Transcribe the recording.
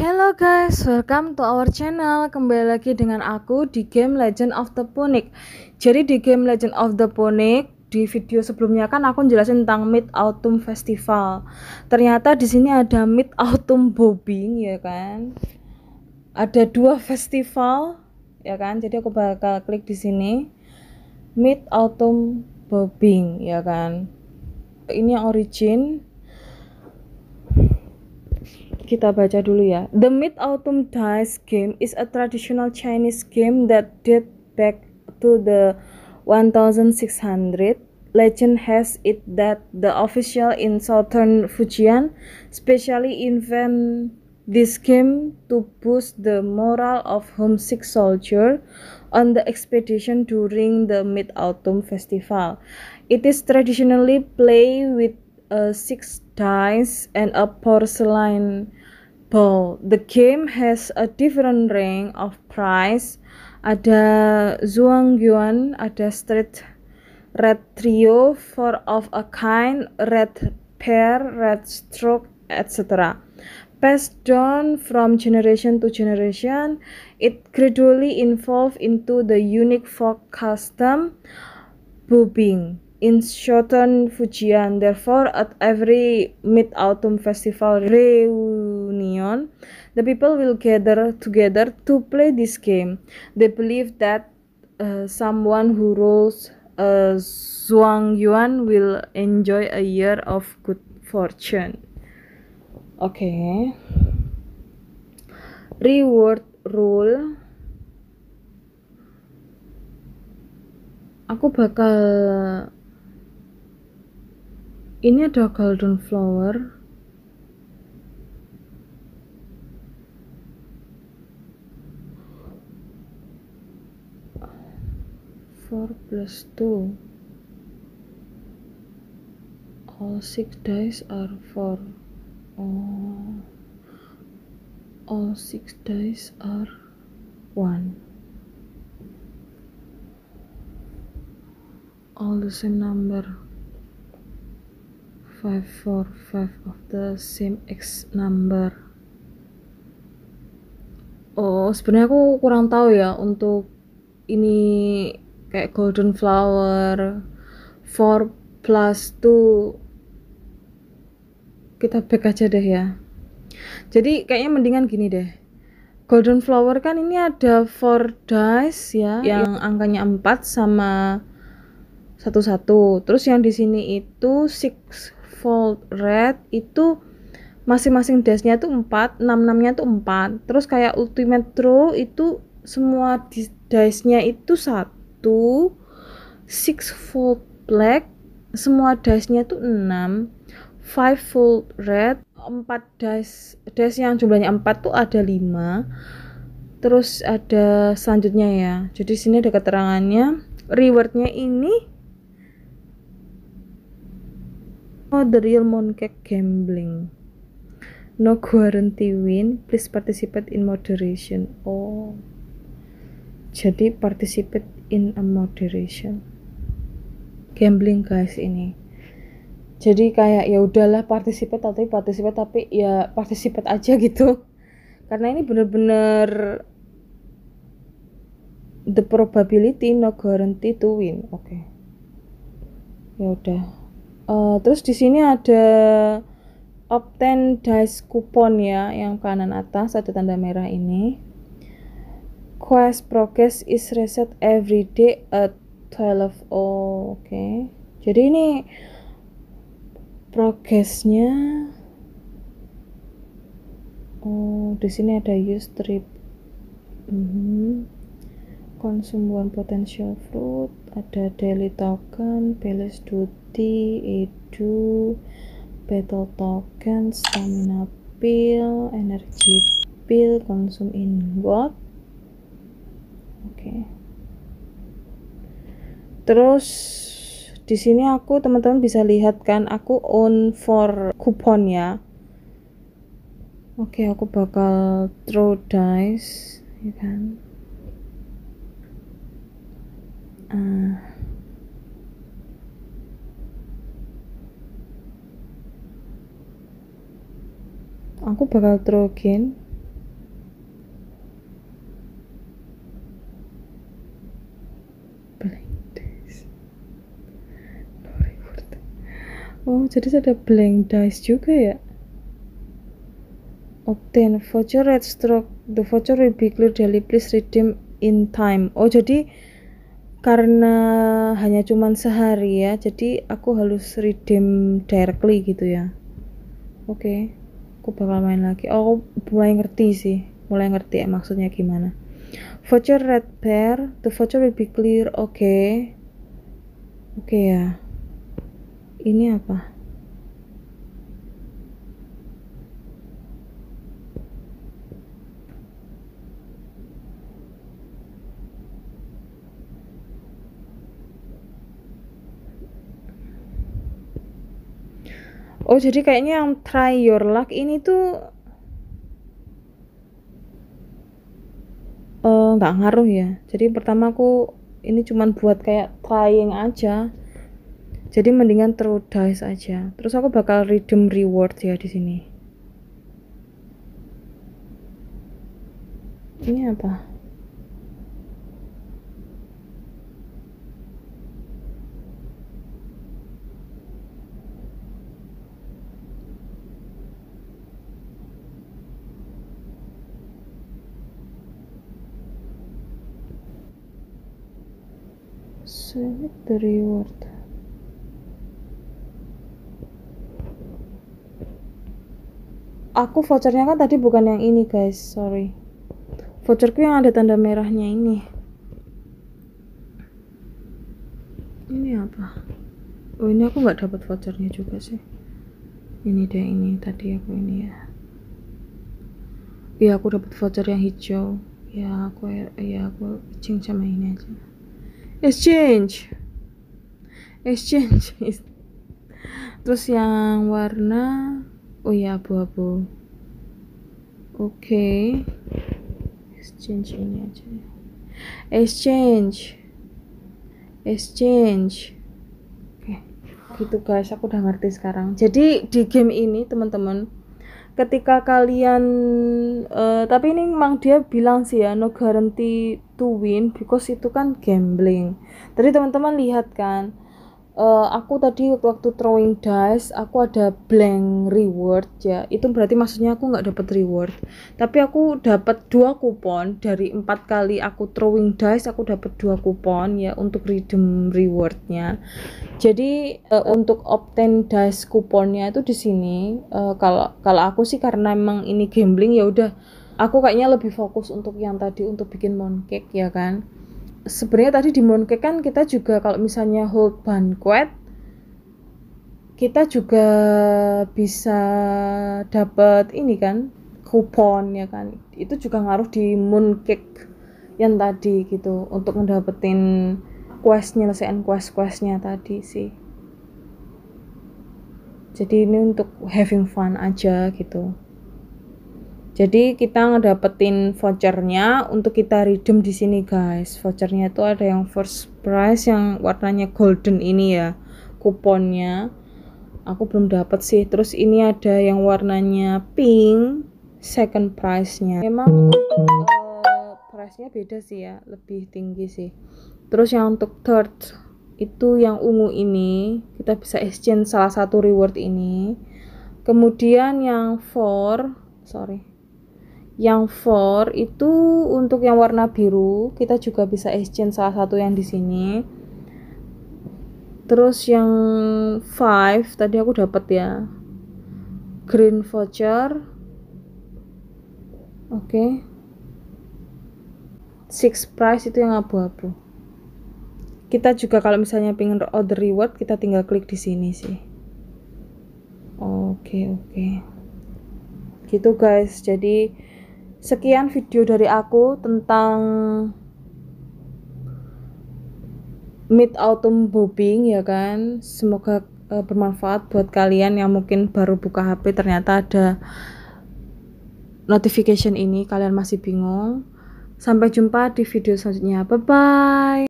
Hello guys, welcome to our channel. Kembali lagi dengan aku di game Legend of the Punic. Jadi di game Legend of the Punic di video sebelumnya kan aku jelasin tentang Mid Autumn Festival. Ternyata di sini ada Mid Autumn Bobbing ya kan. Ada dua festival ya kan. Jadi aku bakal klik di sini Mid Autumn Bobbing ya kan. Ini yang origin kita baca dulu ya. The Mid Autumn Dice game is a traditional Chinese game that date back to the 1600 legend has it that the official in southern Fujian specially invent this game to boost the morale of homesick soldier on the expedition during the mid-autumn festival. It is traditionally played with a uh, six dice and a porcelain ball. The game has a different range of price. Ada Zhuang Yuan, ada Street Red Trio, Four of a Kind, Red Pair, Red Stroke, etc. Passed down from generation to generation, it gradually evolved into the unique folk custom, boobing. in Shoten Fujian. Therefore, at every Mid-Autumn Festival reunion, the people will gather together to play this game. They believe that uh, someone who rules uh, Zhuang Yuan will enjoy a year of good fortune. Okay. Reward rule. Aku bakal ini ada golden flower four plus two all six dice are four oh all six dice are one all the same number Five four five of the same x number oh sebenarnya aku kurang tahu ya untuk ini kayak golden flower four plus 2 kita back aja deh ya jadi kayaknya mendingan gini deh golden flower kan ini ada four dice ya, ya. yang angkanya 4 sama satu-satu. Terus yang di sini itu six fold red itu masing-masing dashnya itu 4, 66 nya itu 4 terus kayak ultimate throw itu semua dice nya itu 1 6 fold black semua dice nya itu 6 5 fold red 4 dice dice yang jumlahnya 4 tuh ada 5 terus ada selanjutnya ya jadi sini ada keterangannya rewardnya ini Oh, the real mooncake gambling. No guarantee win. Please participate in moderation. Oh, jadi participate in a moderation. Gambling guys ini. Jadi kayak ya udahlah participate tapi participate tapi ya participate aja gitu. Karena ini bener-bener the probability no guarantee to win. Oke. Okay. Ya udah uh, terus di sini ada obtain dice kupon ya yang kanan atas ada tanda merah ini quest progress is reset every day at 12 oh, oke okay. jadi ini progressnya oh di sini ada use trip mm -hmm konsumen potensial fruit ada daily token balance duty edu battle token stamina pill energy pill konsum in ingot oke okay. terus di sini aku teman-teman bisa lihat kan aku own for kupon ya oke okay, aku bakal throw dice ya kan uh, aku bakal throw again Oh, jadi ada blank dice juga ya? Obtain voucher red stroke. The voucher will be clear daily. Please redeem in time. Oh, jadi karena hanya cuman sehari ya jadi aku harus redeem directly gitu ya oke okay. aku bakal main lagi oh aku mulai ngerti sih mulai ngerti ya maksudnya gimana voucher red bear the voucher will be clear oke okay. oke okay, ya ini apa Oh, jadi kayaknya yang try your luck ini tuh eh, nggak uh, ngaruh ya. Jadi pertama aku ini cuma buat kayak trying aja. Jadi mendingan throw dice aja. Terus aku bakal redeem reward ya di sini. Ini apa? the reward aku vouchernya kan tadi bukan yang ini guys sorry voucherku yang ada tanda merahnya ini ini apa oh ini aku nggak dapat vouchernya juga sih ini deh ini tadi aku ini ya Iya aku dapat voucher yang hijau ya aku ya aku cing sama ini aja exchange exchange terus yang warna oh ya abu-abu oke okay. exchange ini aja exchange exchange oke okay. gitu guys aku udah ngerti sekarang jadi di game ini teman-teman ketika kalian uh, tapi ini memang dia bilang sih ya no guarantee to win because itu kan gambling tadi teman-teman lihat kan uh, aku tadi waktu throwing dice aku ada blank reward ya itu berarti maksudnya aku nggak dapat reward tapi aku dapat dua kupon dari empat kali aku throwing dice aku dapat dua kupon ya untuk redeem rewardnya jadi uh, untuk obtain dice kuponnya itu di sini uh, kalau kalau aku sih karena emang ini gambling ya udah aku kayaknya lebih fokus untuk yang tadi untuk bikin mooncake ya kan sebenarnya tadi di mooncake kan kita juga kalau misalnya hold banquet kita juga bisa dapat ini kan kupon ya kan itu juga ngaruh di mooncake yang tadi gitu untuk ngedapetin quest nyelesain quest questnya tadi sih jadi ini untuk having fun aja gitu jadi kita ngedapetin vouchernya untuk kita redeem di sini guys vouchernya itu ada yang first price yang warnanya golden ini ya kuponnya aku belum dapat sih terus ini ada yang warnanya pink second price nya memang uh, eh, price nya beda sih ya lebih tinggi sih terus yang untuk third itu yang ungu ini kita bisa exchange salah satu reward ini kemudian yang four sorry yang four itu untuk yang warna biru kita juga bisa exchange salah satu yang di sini terus yang five tadi aku dapat ya green voucher oke okay. six price itu yang abu-abu kita juga kalau misalnya pengen order reward kita tinggal klik di sini sih oke okay, oke okay. gitu guys jadi Sekian video dari aku tentang mid autumn bobbing ya kan. Semoga uh, bermanfaat buat kalian yang mungkin baru buka HP ternyata ada notification ini kalian masih bingung. Sampai jumpa di video selanjutnya. Bye bye.